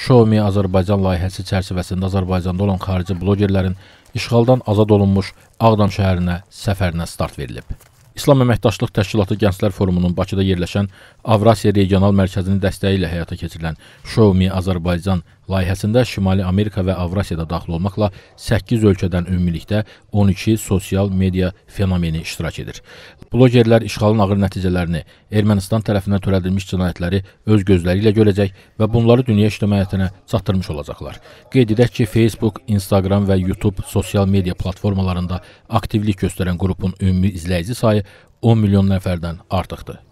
Show Me Azərbaycan layihəsi çərçivəsində Azərbaycanda olan xarici bloqerlərin işğaldan azad olunmuş Ağdam şəhərinə səfərinə start verilib. İslam Əməkdaşlıq Təşkilatı Gənclər Forumunun Bakıda yerləşən Avrasiya Regional Mərkəzinin dəstəyi ilə həyata keçirilən Show Me Azərbaycan Layihəsində Şimali Amerika və Avrasiyada daxil olmaqla 8 ölkədən ümumilikdə 12 sosial media fenomeni iştirak edir. Blogerlər işğalın ağır nəticələrini, Ermənistan tərəfindən törədilmiş cinayətləri öz gözləri ilə görəcək və bunları dünya ictimaiyyətinə çatdırmış olacaqlar. Qeyd edək ki, Facebook, Instagram və YouTube sosial media platformalarında aktivlik göstərən qrupun ümumi izləyici sayı 10 milyon nəfərdən artıqdır.